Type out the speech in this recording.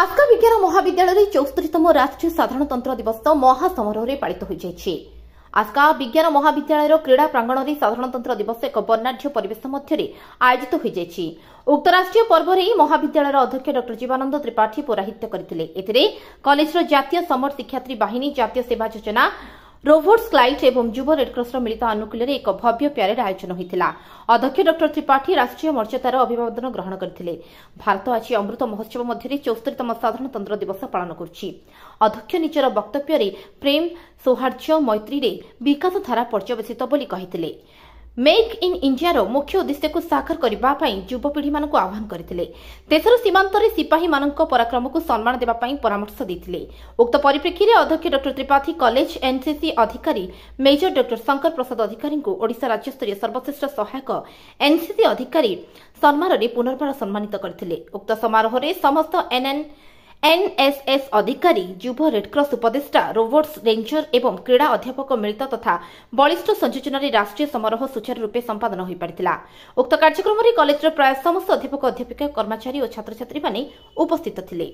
ଆସ୍କା ବିଜ୍ଞାନ ମହାବିଦ୍ୟାଳୟରେ ଚୌସ୍ତରିତମ ରାଷ୍ଟ୍ରୀୟ ସାଧାରଣତନ୍ତ୍ର ଦିବସ ମହାସମାରୋହରେ ପାଳିତ ହୋଇଯାଇଛି ଆସ୍କା ବିଜ୍ଞାନ ମହାବିଦ୍ୟାଳୟର କ୍ରୀଡ଼ା ପ୍ରାଙ୍ଗଣରେ ସାଧାରଣତନ୍ତ୍ର ଦିବସ ଏକ ବର୍ଷାଢ଼୍ୟ ପରିବେଶ ମଧ୍ୟରେ ଆୟୋଜିତ ହୋଇଯାଇଛି ଉକ୍ତ ରାଷ୍ଟ୍ରୀୟ ପର୍ବରେ ଏହି ମହାବିଦ୍ୟାଳୟର ଅଧ୍ୟକ୍ଷ ଡକ୍ଟର ଜୀବାନନ୍ଦ ତ୍ରିପାଠୀ ପୌରାହିତ୍ୟ କରିଥିଲେ ଏଥିରେ କଲେଜର ଜାତୀୟ ସମର ଶିକ୍ଷାର୍ଥୀ ବାହିନୀ ଜାତୀୟ ସେବା ଯୋଜନା ରୋଭର୍ଟସ୍ କ୍ଲାଇଟ୍ ଏବଂ ଯୁବ ରେଡ୍କ୍ରସ୍ର ମିଳିତ ଆନୁକୂଲ୍ୟରେ ଏକ ଭବ୍ୟ ପ୍ୟାରେଡ୍ ଆୟୋଜନ ହୋଇଥିଲା ଅଧ୍ୟକ୍ଷ ଡକ୍ଟର ତ୍ରିପାଠୀ ରାଷ୍ଟ୍ରୀୟ ମର୍ଯ୍ୟାଦାର ଅଭିବାଦନ ଗ୍ରହଣ କରିଥିଲେ ଭାରତ ଆଜି ଅମୃତ ମହୋତ୍ସବ ମଧ୍ୟରେ ଚୌସ୍ତରିତମ ସାଧାରଣତନ୍ତ୍ର ଦିବସ ପାଳନ କରୁଛି ଅଧ୍ୟକ୍ଷ ନିଜର ବକ୍ତବ୍ୟରେ ପ୍ରେମ ସୌହାର୍ଦ୍ଦ୍ୟ ମୈତ୍ରୀରେ ବିକାଶଧାରା ପର୍ଯ୍ୟବେସିତ ବୋଲି କହିଥିଲେ ମେକ୍ ଇନ୍ ଇଣ୍ଡିଆର ମୁଖ୍ୟ ଉଦ୍ଦେଶ୍ୟକୁ ସାକ୍ଷର କରିବା ପାଇଁ ଯୁବପିଢ଼ିମାନଙ୍କୁ ଆହ୍ୱାନ କରିଥିଲେ ଦେଶର ସୀମାନ୍ତରେ ସିପାହୀମାନଙ୍କ ପରାକ୍ରମକୁ ସମ୍ମାନ ଦେବା ପାଇଁ ପରାମର୍ଶ ଦେଇଥିଲେ ଉକ୍ତ ପରିପ୍ରେକ୍ଷୀରେ ଅଧ୍ୟକ୍ଷ ଡକ୍ଟର ତ୍ରିପାଠୀ କଲେଜ ଏନ୍ସିସି ଅଧିକାରୀ ମେଜର ଡକ୍ଟର ଶଙ୍କର ପ୍ରସାଦ ଅଧିକାରୀଙ୍କୁ ଓଡ଼ିଶା ରାଜ୍ୟସ୍ତରୀୟ ସର୍ବଶ୍ରେଷ୍ଠ ସହାୟକ ଏନ୍ସିସି ଅଧିକାରୀ ସମ୍ମାନରେ ପୁନର୍ବାର ସମ୍ମାନିତ କରିଥିଲେ ଉକ୍ତ ସମାରୋହରେ ସମସ୍ତ ଏନ୍ଏନ୍ଏ এনএসএস অধিকারী যুব রেডক্রস উপদেষ্টা রোবটস রেঞ্জর এবং ক্রীড়া অধ্যাপক মিଳିତ তথা বଳିଷ୍ଠ ସଂଯୋଜନାରେ ରାଷ୍ଟ୍ରୀୟ ସମାରୋହ ସୁଚାରୁରୂପେ ସମ୍ପାଦନ ହୋଇପାରିଥିଲା ଉକ୍ତ କାର୍ଯ୍ୟକ୍ରମରେ କଲେଜର ପ୍ରାୟ ସମସ୍ତ ଅଧ୍ୟାପକ ଅଧ୍ୟାପିକା କର୍ମଚାରୀ ଓ ଛାତ୍ରଛାତ୍ରୀମାନେ ଉପସ୍ଥିତ ଥିଲେ